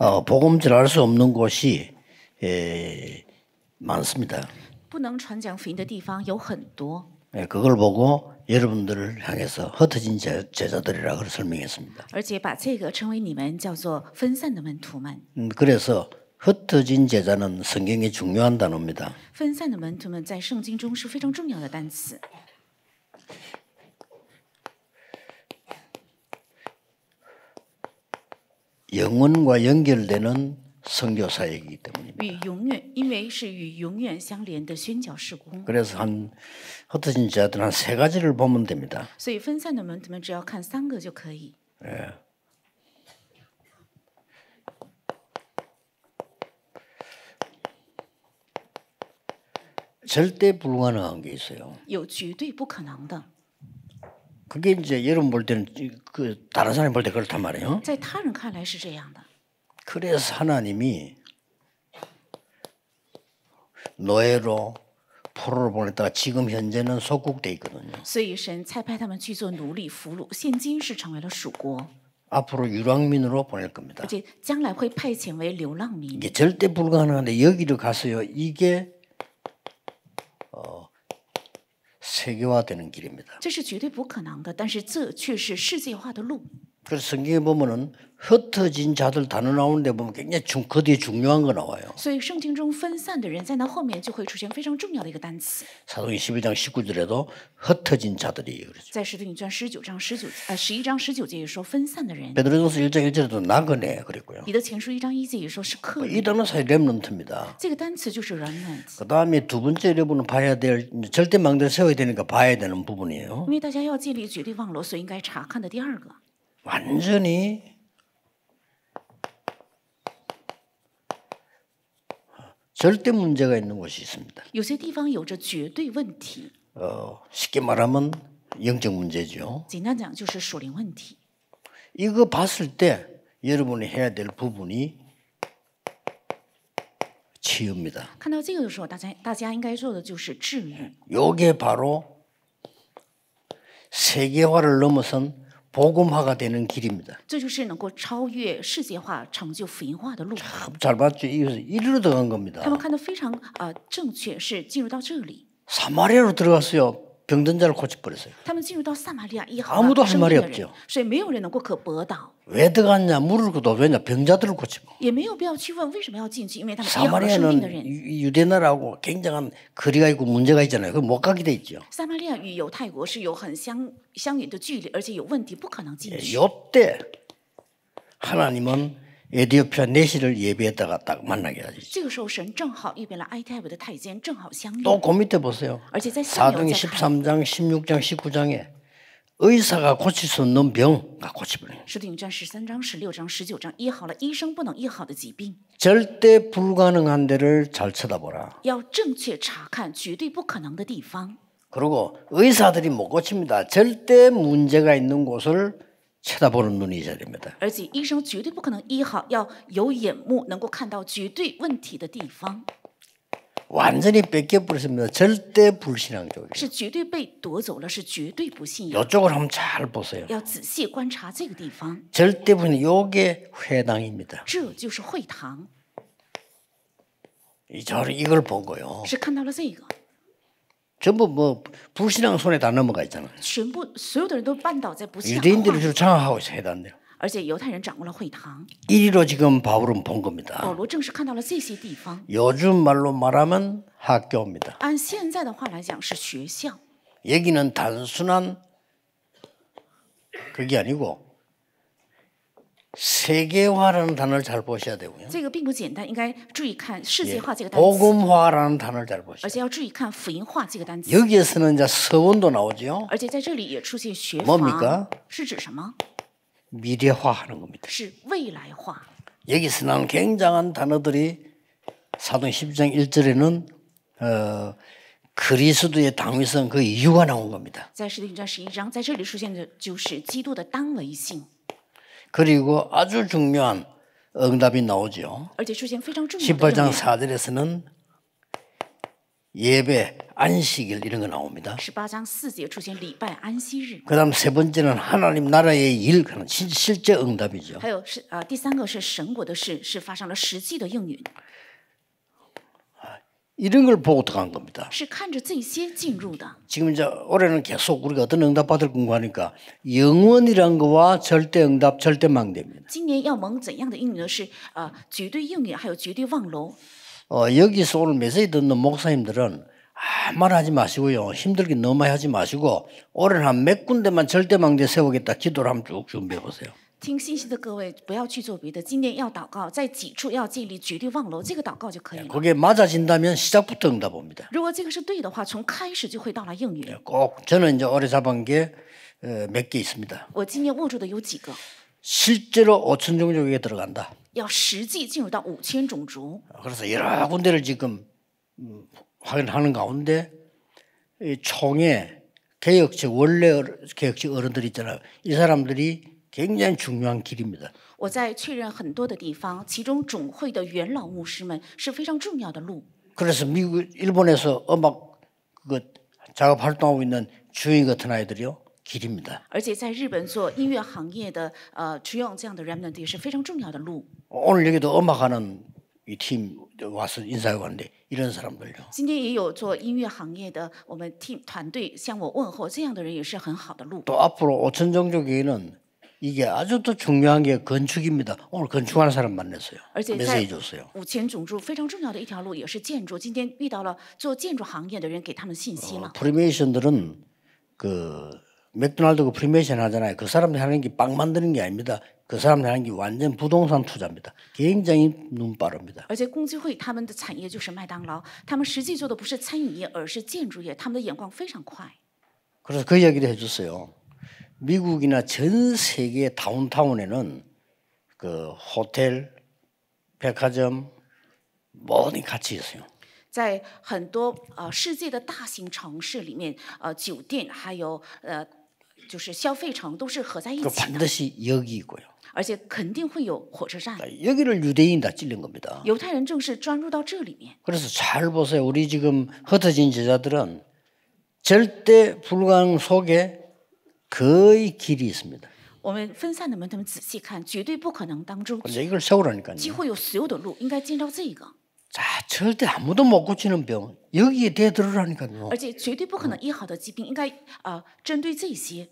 어, 복음 전할 수 없는 곳이 에, 많습니다. 不能传讲福音的地方有很多. 예, 그걸 보고 여러분들을 향해서 흩어진 제, 제자들이라고 설명했습니다. 而且把这个称为你们叫做分散的门徒们. 음, 그래서 흩어진 제자는 성경에 중요한 단어입니다. 分散的门徒们在圣经中是非常重要的单词。 영원과 연결되는 선교 사이기 때문입니다. 그래서 한 흩어진 자들 한세 가지를 보면 됩니다. 예. 절대 불가능한 게 있어요. 有绝对不可能的。 그게 이제 여러분 볼 때는 그 다른 사람이 볼 때 그렇단 말이에요. 在他人看来是这样的. 그래서 하나님이 노예로 포로로 보냈다가 지금 현재는 속국돼 있거든요. 所以神才派他们去做奴隶俘虏，现今是成为了属国。 앞으로 유랑민으로 보낼 겁니다. 이게 절대 불가능한데 여기를 가서요. 이게 어, 세계화되는 길입니다. 这是绝对不可能的，但是这却是世界化的路。 그래서 성경에 보면은 흩어진 자들 단어 나오는데 보면 굉장히 중, 그 뒤에 중요한 거 나와요. 사도행 11장 19절에도 흩어진 자들이 그렇죠. 베드로전서 1장 1절에도 나그네 그랬고요. 이 단어 사이 렘넌트입니다. 그다음에 두 번째 여러분은 봐야 될 절대 망대 세워야 되니까 봐야 되는 부분이에요. 완전히 절대 문제가 있는 곳이 있습니다. 有些地方有着绝对问题. 어, 쉽게 말하면 영적 문제죠. 简单讲就是属灵问题. 이거 봤을 때 여러분이 해야 될 부분이 치유입니다. 看到这个的时候，大家大家应该做的就是治愈. 이게 바로 세계화를 넘어선 복음화가 되는 길입니다. 这就是能够超越世界化、成就福音化的路。잘 봤죠. 이리로 들어간 겁니다. 他们看得非常啊正确，是进入到这里。사마리아로 들어갔어요. 병든 자를 고쳐버렸어요. 아무도 할 말이 없죠. 왜 들어갔냐 물을 것도 왜냐 병자들을 고치고. 사마리아는 유대나라고 굉장한 거리가 있고 문제가 있잖아요. 그못 가게 돼 있죠. 사마리아与犹太国是有很相相远的距离，而且有问题，不可能进去。 옆 하나님은 에디오피아 내시를 예비했다가딱 만나게 하죠. 这个时候神正好预备了埃泰伯的太监正好相遇또그 밑에 보세요. 4등의 13장, 16장, 19장에 의사가 고칠 수 없는 병가 고치버려요. 使徒行传13章 16장 19장 医好了医生不能医好的疾病 절대 불가능한 데를 잘 쳐다보라. 要正确查看绝对不可能的地方 그리고 의사들이 못 고칩니다. 절대 문제가 있는 곳을 쳐다보는 눈이 있어야 됩니다. 而且医生绝对不可能医好，要有眼目，能够看到绝对问题的地方， 완전히 뺏겨 버렸습니다. 절대 불신앙 쪽이. 是绝对被夺走了，是绝对不信仰。 이쪽을 한번 잘 보세요. 要仔细观察这个地方， 절대 불신 요게 회당입니다. 这就是会堂，이 저를 이걸 본 거요. 是看到了这个， 전부 뭐 불신앙 손에 다 넘어가 있잖아. 요 유대인들이 주로 장악하고 있어 해단들. 而 이리로 지금 바울은 본 겁니다. 요즘 말로 말하면 학교입니다. 按 여기는 단순한 그게 아니고 세계화라는 단어를 잘 보셔야 되고요. 这个并不简单，应该注意看世界化这个单词。 복음화라는 단어를 잘 보셔. 而且要注意看福音化这个单词。 여기에서는 이제 서원도 나오죠. 而且在这里也出现学法。 뭡니까? 是指什么？ 미래화하는 겁니다. 是未来化。 여기서 나온 굉장한 단어들이 사도 10장 1절에는 어, 그리스도의 당위성 그 이유가 나온 겁니다. 在使徒行传十一章，在这里出现的就是基督的当为性。 그리고 아주 중요한 응답이 나오죠. 18장 4절에서는 예배 안식일 이런 거 나옵니다. 18장 그다음 세 번째는 하나님 나라의 일 그런 실제 응답이죠. 이런 걸 보고 들어간 겁니다. 지금 이제 올해는 계속 우리가 어떤 응답 받을 건가 하니까 영원이란 거와 절대 응답, 절대 망대니다 어, 여기서 오늘 메시지 듣는 목사님들은 아무 말 하지 마시고요. 힘들게 너무 하지 마시고 올해는 한 몇 군데만 절대 망대 세우겠다 기도를 한쭉 준비해 보세요. 听信息的各位不要去做别的，今天要祷告，在几处要建立绝对望楼这个祷告就可以了。 그게 맞아진다면 시작부터 응답 옵니다. 如果这个是对的话，从开始就会到来应允。꼭 저는 이제 오래 잡은 게몇 개 있습니다. 我今天握住的有几个？ 실제로 5천 종족에 들어간다. 要实际进入到五千种族。 그래서 여러 군데를 지금 음, 확인하는 가운데 총회 개혁지 원래 개혁지 어른들 있잖아요. 이 사람들이 굉장히 중요한 길입니다. 我在确认很多的地方，其中总会的元老牧师们是非常重要的路。 그래서 미국 일본에서 음악 그 작업 활동하고 있는 주인 같은 아이들이요 길입니다. 而且在日本做音乐行业的呃主用这样的 remnant 也是非常重要的路。 오늘 여기도 음악하는 이팀 와서 인사하고 하는데 이런 사람들요. 今天也有做音乐行业的我们 team 团队向我问候，这样的人也是很好的路。또 앞으로 오천 종족에는 이게 아주 또 중요한 게 건축입니다. 오늘 건축하는 사람 만났어요. 메시지 줬어요. 五前种树非常重要的一条路也是建筑今天遇到了做建筑行业的人给他们信息 프리메이션들은 그 맥도날드가 그 프리메이션 하잖아요. 그사람들 하는 게 빵 만드는 게 아닙니다. 그사람들 하는 게 완전 부동산 투자입니다. 굉장히 눈 빠릅니다. 而且工资会他们的产业就是麦当劳他们实际做的不是餐饮而是建筑业他们的眼光非常快 그래서 그이기를 해줬어요. 미국이나 전 세계 다운타운에는 그 호텔, 백화점 모든 같이 있어요. 在很多世界的大型城市里面酒店还有就是消费城都是合在一起的 어， 어， 어， 반드시 여기 있고요. 而且肯定会有火车站。 여기를 유대인 다 찔린 겁니다. 犹太人正是钻入到这里面。 그래서 잘 보세요. 우리 지금 흩어진 제자들은 절대 불가 속에 거의 길이 있습니다. 이걸 세우라니까요. 자, 절대 아무도 못 고치는 병 여기에 대들으라니까요.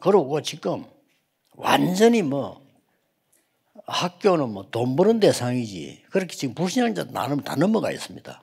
그러고 지금 완전히 뭐 학교는 뭐 돈 버는 대상이지 그렇게 지금 불신앙자 나눔 다 넘어가 있습니다.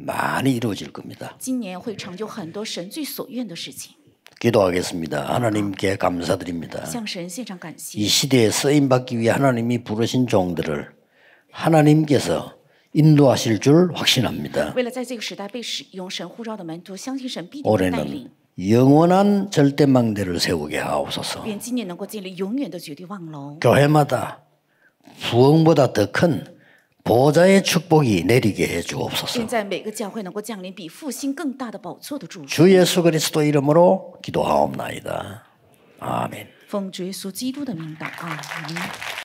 많이 이루어질 겁니다. 기도하겠습니다. 하나님께 감사드립니다. 이 시대에 쓰임 받기 위해 하나님이 부르신 종들을 하나님께서 인도하실 줄 확신합니다. 올해는 영원한 절대망대를 세우게 하옵소서. 교회마다 부흥보다 더큰 보좌의 축복이 내리게 해 주옵소서. 주 예수 그리스도 이름으로 기도하옵나이다. 아멘. 奉主耶稣基督的名